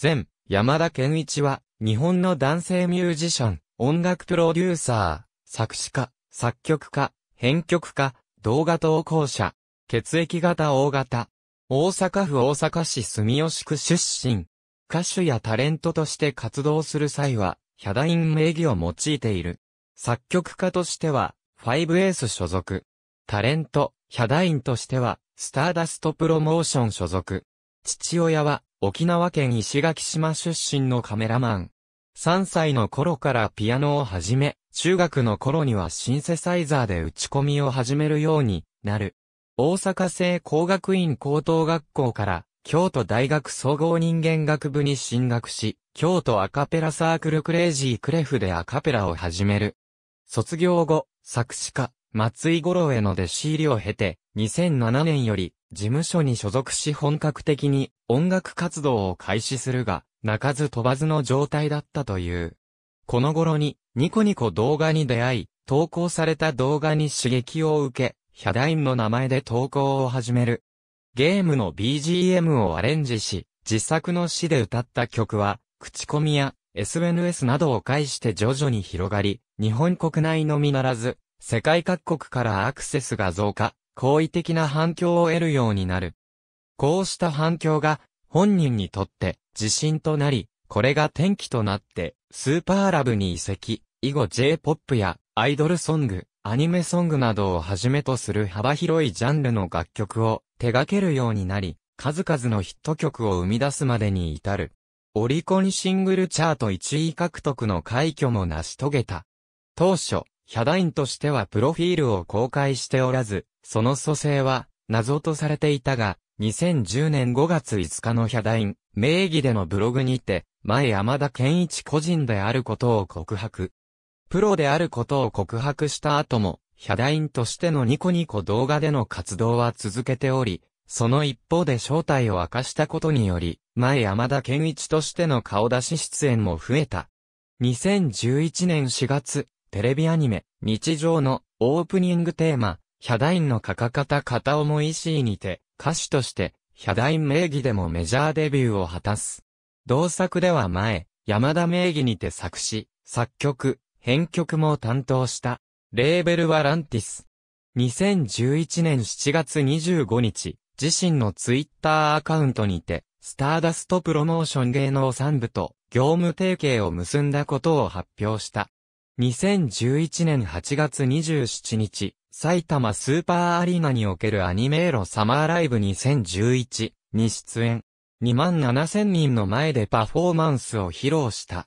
前、山田健一は、日本の男性ミュージシャン、音楽プロデューサー、作詞家、作曲家、編曲家、動画投稿者、血液型大型、大阪府大阪市住吉区出身、歌手やタレントとして活動する際は、ヒャダイン名義を用いている。作曲家としては、ファイブエース所属。タレント、ヒャダインとしては、スターダストプロモーション所属。父親は、沖縄県石垣島出身のカメラマン。3歳の頃からピアノを始め、中学の頃にはシンセサイザーで打ち込みを始めるようになる。大阪製工学院高等学校から京都大学総合人間学部に進学し、京都アカペラサークルクレイジークレフでアカペラを始める。卒業後、作詞家、松井五郎への弟子入りを経て、2007年より事務所に所属し本格的に音楽活動を開始するが、泣かず飛ばずの状態だったという。この頃に、ニコニコ動画に出会い、投稿された動画に刺激を受け、ヒャダインの名前で投稿を始める。ゲームの BGM をアレンジし、自作の詩で歌った曲は、口コミや SNS などを介して徐々に広がり、日本国内のみならず、世界各国からアクセスが増加、好意的な反響を得るようになる。こうした反響が本人にとって自信となり、これが転機となってスーパーラブに移籍、以後 J-POP やアイドルソング、アニメソングなどをはじめとする幅広いジャンルの楽曲を手掛けるようになり、数々のヒット曲を生み出すまでに至る。オリコンシングルチャート1位獲得の快挙も成し遂げた。当初、ヒャダインとしてはプロフィールを公開しておらず、その蘇生は謎とされていたが、2010年5月5日のヒャダイン、名義でのブログにて、前山田健一個人であることを告白。プロであることを告白した後も、ヒャダインとしてのニコニコ動画での活動は続けており、その一方で正体を明かしたことにより、前山田健一としての顔出し出演も増えた。2011年4月、テレビアニメ、日常のオープニングテーマ、ヒャダインのカカカタ片思いシーにて、歌手として、ヒャダイン名義でもメジャーデビューを果たす。同作では前、山田名義にて作詞、作曲、編曲も担当した。レーベルはランティス。2011年7月25日、自身のツイッターアカウントにて、スターダストプロモーション芸能3部と業務提携を結んだことを発表した。2011年8月27日、埼玉スーパーアリーナにおけるアニメーロサマーライブ2011に出演。2万7000人の前でパフォーマンスを披露した。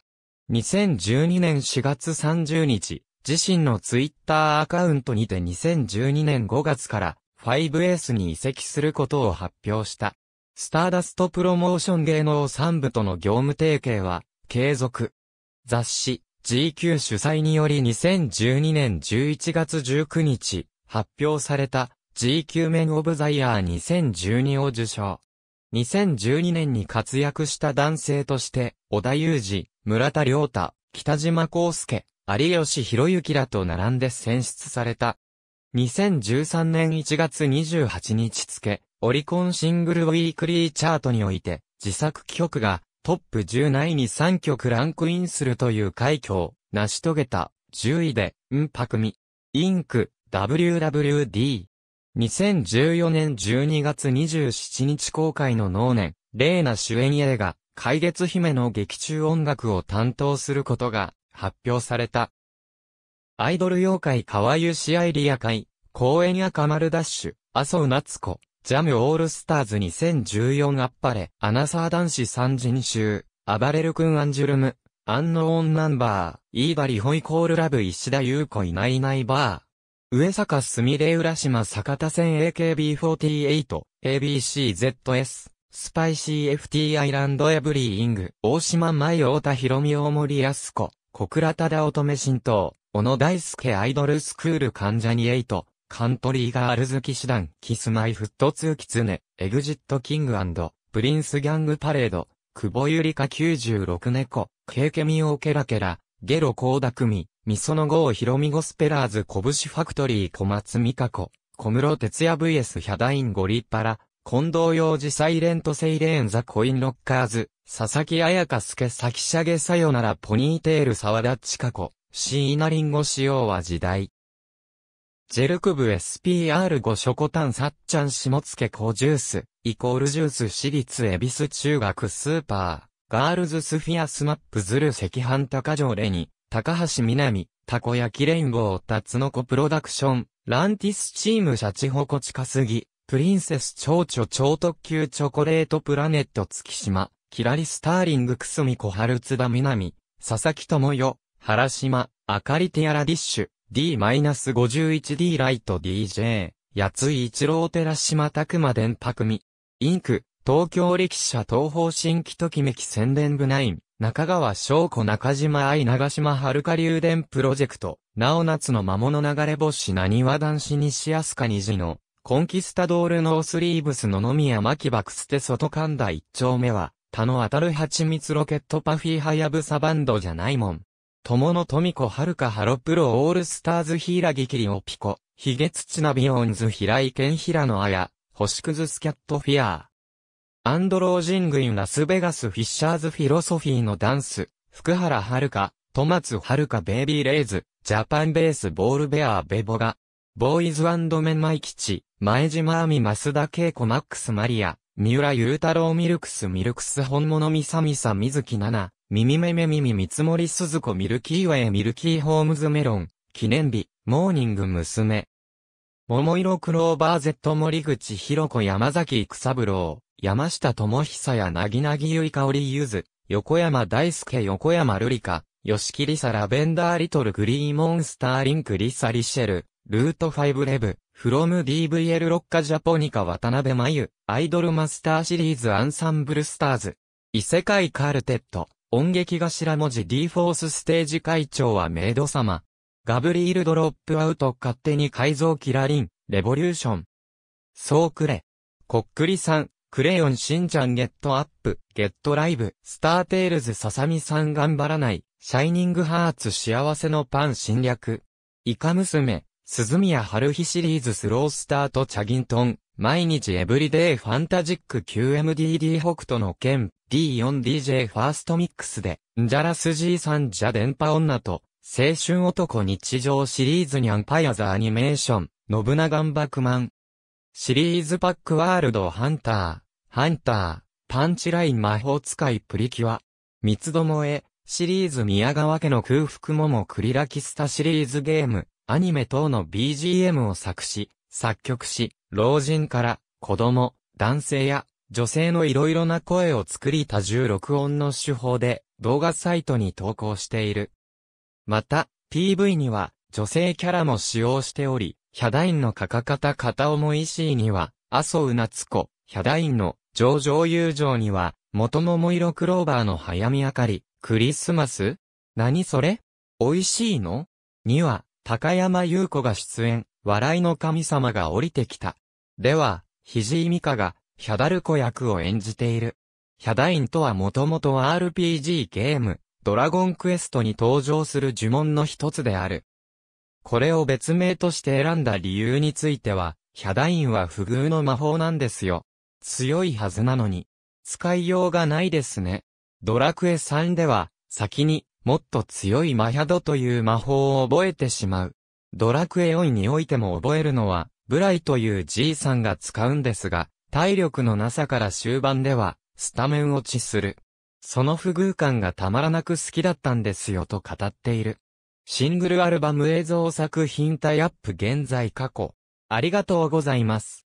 2012年4月30日、自身のツイッターアカウントにて2012年5月から 5S に移籍することを発表した。スターダストプロモーション芸能3部との業務提携は継続。雑誌、GQ 主催により2012年11月19日、発表された GQ メンオブザイヤー2012を受賞。2012年に活躍した男性として、小田裕二、村田良太、北島康介、有吉博之らと並んで選出された。2013年1月28日付、オリコンシングルウィークリーチャートにおいて、自作曲がトップ10内に3曲ランクインするという快挙を成し遂げた10位で、んぱくみ、インク、WWD。2014年12月27日公開の能年、レーナ主演映画、海月姫の劇中音楽を担当することが発表された。アイドル妖怪川湯試合リア会、公演赤丸ダッシュ、麻生夏子、ジャムオールスターズ2014アっぱれ、アナサー男子三人衆、アバレル君アンジュルム、アンノーンナンバー、イーバリホイコールラブ石田優子いないいないバー。上坂すみれ浦島坂田線 AKB48、ABCZS、スパイシー FT アイランドエブリーイング、大島舞太田博美大森安子、小倉忠乙女新党、小野大輔アイドルスクール関ジャニエイト、カントリーガールズ騎士団、キスマイフットツーキツネ、エグジットキングプリンスギャングパレード、久保ゆりか96猫、ケーケミオケラケラ、ゲロコーダクミ、ミソノゴーヒロミゴスペラーズコブシファクトリー小松美香子、小室哲也 VS ヒャダインゴリッパラ、近藤洋二サイレントセイレーンザコインロッカーズ、佐々木彩香助先しゃげさよならポニーテール沢田千佳子、シーナリンゴ仕様は時代。ジェルクブ SPR5 ショコタンサッチャン下付小ジュース、イコールジュース私立恵比寿中学スーパー、ガールズスフィアスマップズル赤飯高城レニ、高橋みなみ、たこ焼きレインボータツノコプロダクション、ランティスチームシャチホコ近すぎ、プリンセス蝶々超特急チョコレートプラネット月島、キラリスターリングくすみこはるつだみなみ、佐々木智代、原島、あかりティアラディッシュ、D-51D ライト DJ、八津一郎寺島拓馬伝拓美。インク、東京力車東方新規ときめき宣伝部ナイン、中川翔子中島愛長島遥か流伝プロジェクト、なお夏の魔物流れ星何は男子西すか虹の、コンキスタドールノースリーブスの野宮巻爆捨て外神田一丁目は、他の当たる蜂蜜ロケットパフィーハヤブサバンドじゃないもん。友野富子はるかハロプロオールスターズヒラギキリオピコ、ヒゲツチナビオンズ平井健平野綾、星屑スキャットフィアー。アンドロージングインラスベガスフィッシャーズフィロソフィーのダンス、福原遥、戸松遥ベイビーレイズ、ジャパンベースボールベアーベボガ、ボーイズメンマイキチ、前島亜美増田恵子マックスマリア、三浦雄太郎ミルクスミルクス本物ミさみさみずきなな、みみめめみみみもり鈴子ミルキーウェイミルキーホームズメロン、記念日、モーニング娘。桃色クローバー Z 森口博子山崎育三郎、山下智久やなぎなぎゆいかおりゆず、横山大輔横山瑠璃香、吉木リサラベンダーリトルグリーモンスターリンクリサリシェル、ルート5レブ、フロム DVL ロッカジャポニカ渡辺真由、アイドルマスターシリーズアンサンブルスターズ、異世界カルテット、音劇頭文字 D フォースステージ会長はメイド様、ガブリールドロップアウト勝手に改造キラリン、レボリューション、そうくれ、こっくりさん、クレヨンしんちゃんゲットアップ、ゲットライブ、スターテールズささみさん頑張らない、シャイニングハーツ幸せのパン侵略。イカ娘、鈴宮春日シリーズスロースタートチャギントン、毎日エブリデイファンタジック QMDD 北斗の剣、D4DJ ファーストミックスで、んじゃらすじいさんじゃ電波女と、青春男日常シリーズにアンパイアザアニメーション、信長バクマン。シリーズパックワールドハンター、ハンター、パンチライン魔法使いプリキュア。三つどもえ、シリーズ宮川家の空腹ももクリラキスタシリーズゲーム、アニメ等の BGM を作詞、作曲し、老人から子供、男性や女性の色々な声を作り多重録音の手法で動画サイトに投稿している。また、PV には女性キャラも使用しており、ヒャダインのカカカタ片思いシーには、麻生つこ、ヒャダインの上場友情には、元桃色クローバーの早見あかり、クリスマス何それ美味しいのには、高山優子が出演、笑いの神様が降りてきた。では、肘井美香が、ヒャダル子役を演じている。ヒャダインとはもともと RPG ゲーム、ドラゴンクエストに登場する呪文の一つである。これを別名として選んだ理由については、ヒャダインは不遇の魔法なんですよ。強いはずなのに、使いようがないですね。ドラクエ3では、先に、もっと強いマヤドという魔法を覚えてしまう。ドラクエ4においても覚えるのは、ブライというじいさんが使うんですが、体力のなさから終盤では、スタメン落ちする。その不遇感がたまらなく好きだったんですよと語っている。シングルアルバム映像作品タイアップ現在過去。ありがとうございます。